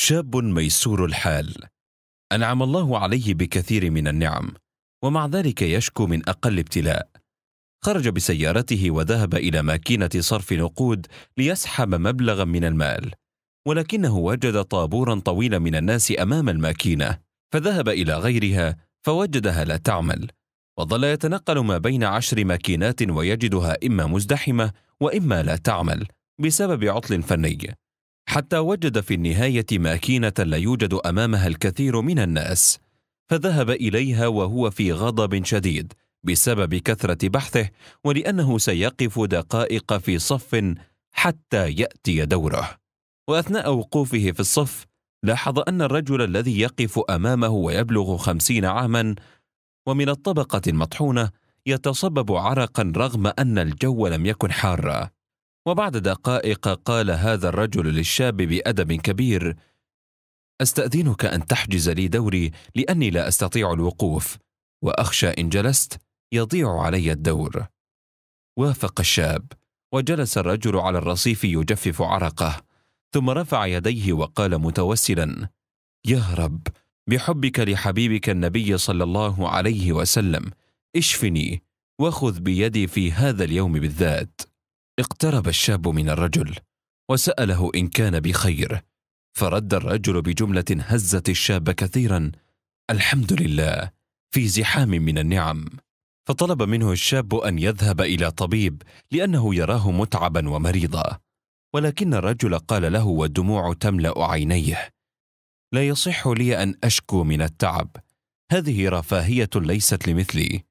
شاب ميسور الحال انعم الله عليه بكثير من النعم ومع ذلك يشكو من اقل ابتلاء خرج بسيارته وذهب الى ماكينه صرف نقود ليسحب مبلغا من المال ولكنه وجد طابورا طويلا من الناس امام الماكينه فذهب الى غيرها فوجدها لا تعمل وظل يتنقل ما بين عشر ماكينات ويجدها اما مزدحمه واما لا تعمل بسبب عطل فني حتى وجد في النهايه ماكينه لا يوجد امامها الكثير من الناس فذهب اليها وهو في غضب شديد بسبب كثره بحثه ولانه سيقف دقائق في صف حتى ياتي دوره واثناء وقوفه في الصف لاحظ ان الرجل الذي يقف امامه ويبلغ خمسين عاما ومن الطبقه المطحونه يتصبب عرقا رغم ان الجو لم يكن حارا وبعد دقائق قال هذا الرجل للشاب بأدب كبير أستأذنك أن تحجز لي دوري لأني لا أستطيع الوقوف وأخشى إن جلست يضيع علي الدور وافق الشاب وجلس الرجل على الرصيف يجفف عرقه ثم رفع يديه وقال متوسلا يا رب بحبك لحبيبك النبي صلى الله عليه وسلم اشفني وخذ بيدي في هذا اليوم بالذات اقترب الشاب من الرجل وساله ان كان بخير فرد الرجل بجمله هزت الشاب كثيرا الحمد لله في زحام من النعم فطلب منه الشاب ان يذهب الى طبيب لانه يراه متعبا ومريضا ولكن الرجل قال له والدموع تملا عينيه لا يصح لي ان اشكو من التعب هذه رفاهيه ليست لمثلي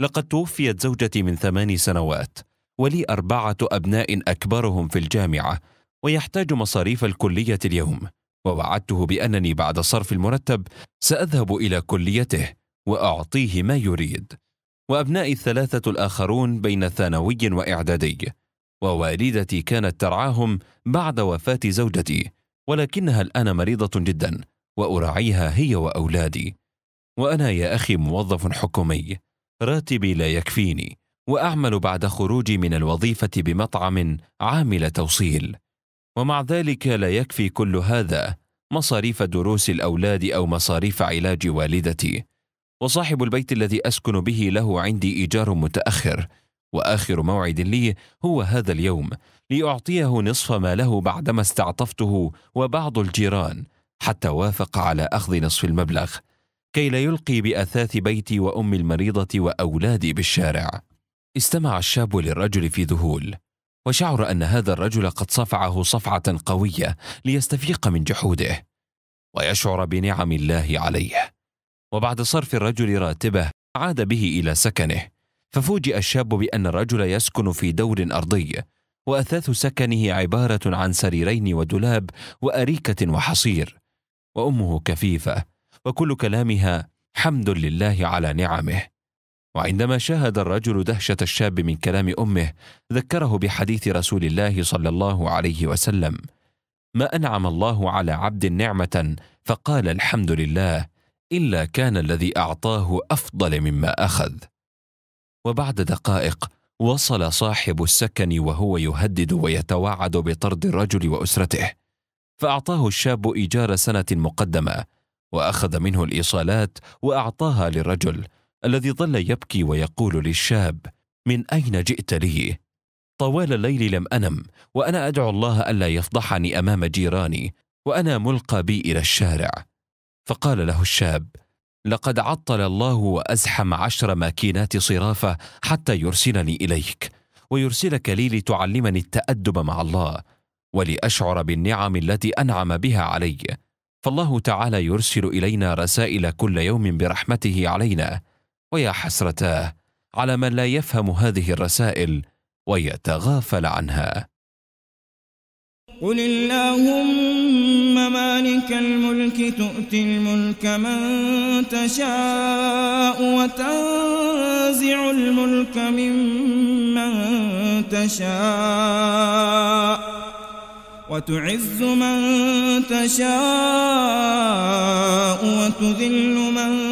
لقد توفيت زوجتي من ثمان سنوات ولي أربعة أبناء أكبرهم في الجامعة ويحتاج مصاريف الكلية اليوم ووعدته بأنني بعد صرف المرتب سأذهب إلى كليته وأعطيه ما يريد وأبنائي الثلاثة الآخرون بين ثانوي وإعدادي ووالدتي كانت ترعاهم بعد وفاة زوجتي ولكنها الآن مريضة جدا وأراعيها هي وأولادي وأنا يا أخي موظف حكومي راتبي لا يكفيني واعمل بعد خروجي من الوظيفه بمطعم عامل توصيل ومع ذلك لا يكفي كل هذا مصاريف دروس الاولاد او مصاريف علاج والدتي وصاحب البيت الذي اسكن به له عندي ايجار متاخر واخر موعد لي هو هذا اليوم لاعطيه نصف ما له بعدما استعطفته وبعض الجيران حتى وافق على اخذ نصف المبلغ كي لا يلقي باثاث بيتي وامي المريضه واولادي بالشارع استمع الشاب للرجل في ذهول وشعر ان هذا الرجل قد صفعه صفعه قويه ليستفيق من جحوده ويشعر بنعم الله عليه وبعد صرف الرجل راتبه عاد به الى سكنه ففوجئ الشاب بان الرجل يسكن في دور ارضي واثاث سكنه عباره عن سريرين ودولاب واريكه وحصير وامه كفيفه وكل كلامها حمد لله على نعمه وعندما شاهد الرجل دهشه الشاب من كلام امه ذكره بحديث رسول الله صلى الله عليه وسلم ما انعم الله على عبد نعمه فقال الحمد لله الا كان الذي اعطاه افضل مما اخذ وبعد دقائق وصل صاحب السكن وهو يهدد ويتوعد بطرد الرجل واسرته فاعطاه الشاب ايجار سنه مقدمه واخذ منه الايصالات واعطاها للرجل الذي ظل يبكي ويقول للشاب من اين جئت لي طوال الليل لم انم وانا ادعو الله الا يفضحني امام جيراني وانا ملقى بي الى الشارع فقال له الشاب لقد عطل الله وازحم عشر ماكينات صرافه حتى يرسلني اليك ويرسلك لي لتعلمني التادب مع الله ولاشعر بالنعم التي انعم بها علي فالله تعالى يرسل الينا رسائل كل يوم برحمته علينا ويا حسرتاه على من لا يفهم هذه الرسائل ويتغافل عنها قل اللهم مالك الملك تؤتي الملك من تشاء وتنزع الملك ممن تشاء وتعز من تشاء وتذل من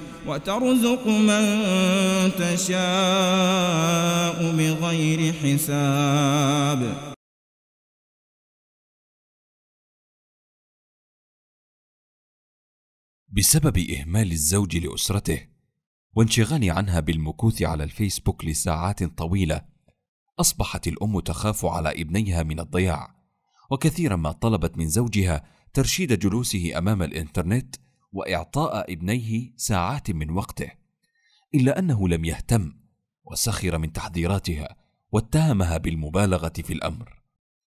وترزق من تشاء بغير حساب بسبب إهمال الزوج لأسرته وانشغال عنها بالمكوث على الفيسبوك لساعات طويلة أصبحت الأم تخاف على ابنيها من الضياع وكثيرا ما طلبت من زوجها ترشيد جلوسه أمام الإنترنت واعطاء ابنيه ساعات من وقته الا انه لم يهتم وسخر من تحذيراتها واتهمها بالمبالغه في الامر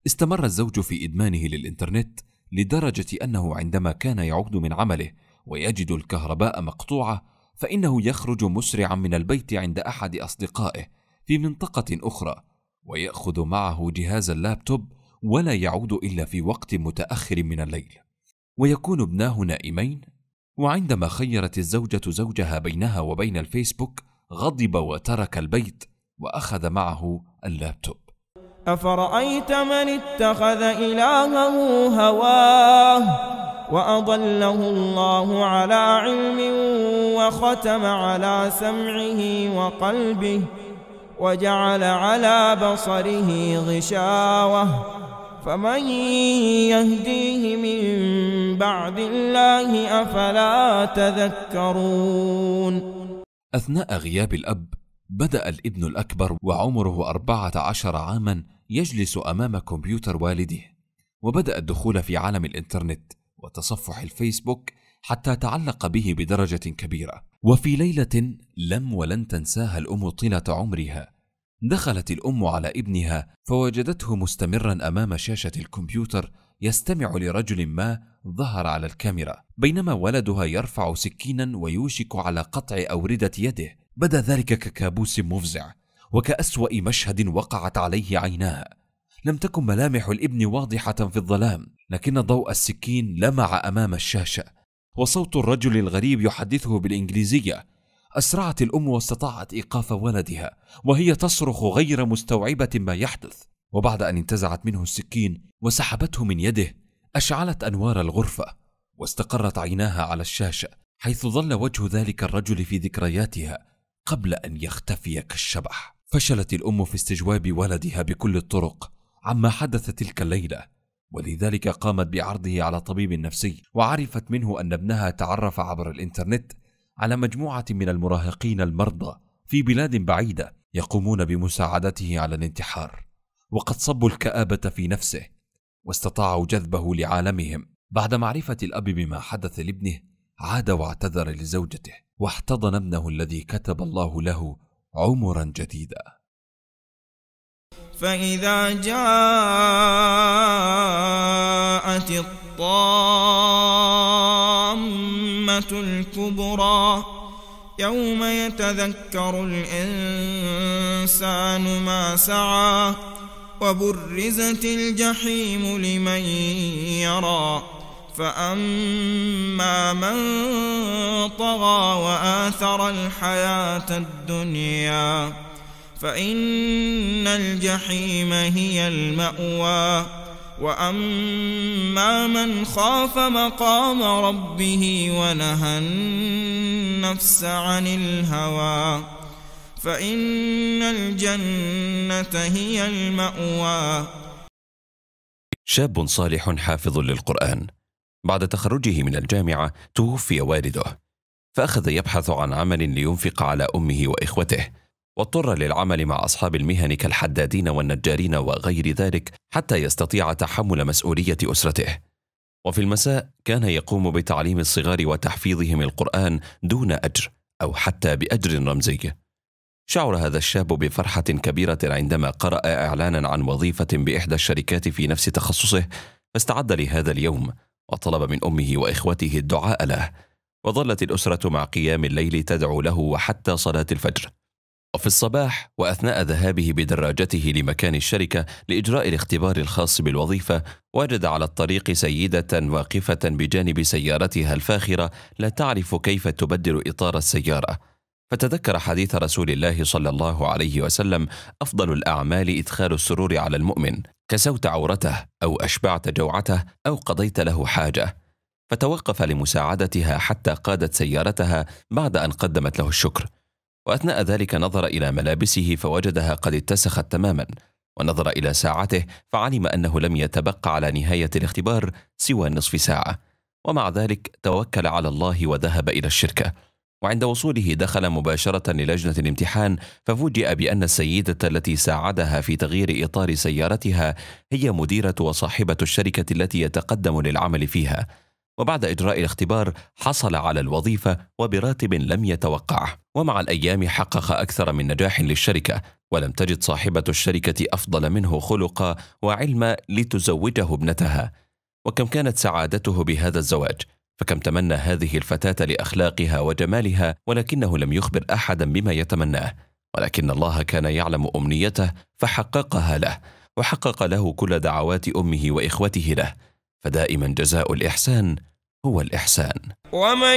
استمر الزوج في ادمانه للانترنت لدرجه انه عندما كان يعود من عمله ويجد الكهرباء مقطوعه فانه يخرج مسرعا من البيت عند احد اصدقائه في منطقه اخرى وياخذ معه جهاز اللابتوب ولا يعود الا في وقت متاخر من الليل ويكون ابناه نائمين وعندما خيرت الزوجة زوجها بينها وبين الفيسبوك غضب وترك البيت وأخذ معه اللابتوب أفرأيت من اتخذ إلهه هواه وأضله الله على علم وختم على سمعه وقلبه وجعل على بصره غشاوة فمن يهديه من بعد الله أفلا تذكرون أثناء غياب الأب بدأ الابن الأكبر وعمره أربعة عشر عاما يجلس أمام كمبيوتر والده وبدأ الدخول في عالم الإنترنت وتصفح الفيسبوك حتى تعلق به بدرجة كبيرة وفي ليلة لم ولن تنساها الأم طيلة عمرها دخلت الام على ابنها فوجدته مستمرا امام شاشه الكمبيوتر يستمع لرجل ما ظهر على الكاميرا بينما ولدها يرفع سكينا ويوشك على قطع اورده يده بدا ذلك ككابوس مفزع وكاسوا مشهد وقعت عليه عيناها لم تكن ملامح الابن واضحه في الظلام لكن ضوء السكين لمع امام الشاشه وصوت الرجل الغريب يحدثه بالانجليزيه أسرعت الأم واستطاعت إيقاف ولدها وهي تصرخ غير مستوعبة ما يحدث وبعد أن انتزعت منه السكين وسحبته من يده أشعلت أنوار الغرفة واستقرت عيناها على الشاشة حيث ظل وجه ذلك الرجل في ذكرياتها قبل أن يختفي كالشبح فشلت الأم في استجواب ولدها بكل الطرق عما حدث تلك الليله ولذلك قامت بعرضه على طبيب نفسي وعرفت منه ان ابنها تعرف عبر الانترنت على مجموعه من المراهقين المرضى في بلاد بعيده يقومون بمساعدته على الانتحار وقد صبوا الكابه في نفسه واستطاعوا جذبه لعالمهم بعد معرفه الاب بما حدث لابنه عاد واعتذر لزوجته واحتضن ابنه الذي كتب الله له عمرا جديدا فاذا جاءت الطاقه الأمة الكبرى يوم يتذكر الإنسان ما سعى وبرزت الجحيم لمن يرى فأما من طغى وآثر الحياة الدنيا فإن الجحيم هي المأوى وأما من خاف مقام ربه ونهى النفس عن الهوى فإن الجنة هي المأوى شاب صالح حافظ للقرآن بعد تخرجه من الجامعة توفي والده فأخذ يبحث عن عمل لينفق على أمه وإخوته واضطر للعمل مع أصحاب المهن كالحدادين والنجارين وغير ذلك حتى يستطيع تحمل مسؤولية أسرته. وفي المساء كان يقوم بتعليم الصغار وتحفيظهم القرآن دون أجر أو حتى بأجر رمزي. شعر هذا الشاب بفرحة كبيرة عندما قرأ إعلانا عن وظيفة بإحدى الشركات في نفس تخصصه فاستعد لهذا اليوم وطلب من أمه وإخوته الدعاء له وظلت الأسرة مع قيام الليل تدعو له وحتى صلاة الفجر وفي الصباح وأثناء ذهابه بدراجته لمكان الشركة لإجراء الاختبار الخاص بالوظيفة وجد على الطريق سيدة واقفة بجانب سيارتها الفاخرة لا تعرف كيف تبدل إطار السيارة فتذكر حديث رسول الله صلى الله عليه وسلم أفضل الأعمال إدخال السرور على المؤمن كسوت عورته أو أشبعت جوعته أو قضيت له حاجة فتوقف لمساعدتها حتى قادت سيارتها بعد أن قدمت له الشكر وأثناء ذلك نظر إلى ملابسه فوجدها قد اتسخت تماما ونظر إلى ساعته فعلم أنه لم يتبقى على نهاية الاختبار سوى نصف ساعة ومع ذلك توكل على الله وذهب إلى الشركة وعند وصوله دخل مباشرة للجنة الامتحان ففوجئ بأن السيدة التي ساعدها في تغيير إطار سيارتها هي مديرة وصاحبة الشركة التي يتقدم للعمل فيها وبعد إجراء الاختبار حصل على الوظيفة وبراتب لم يتوقعه ومع الأيام حقق أكثر من نجاح للشركة ولم تجد صاحبة الشركة أفضل منه خلقا وعلما لتزوجه ابنتها وكم كانت سعادته بهذا الزواج فكم تمنى هذه الفتاة لأخلاقها وجمالها ولكنه لم يخبر أحدا بما يتمناه ولكن الله كان يعلم أمنيته فحققها له وحقق له كل دعوات أمه وإخوته له فدائما جزاء الإحسان هو الإحسان ومن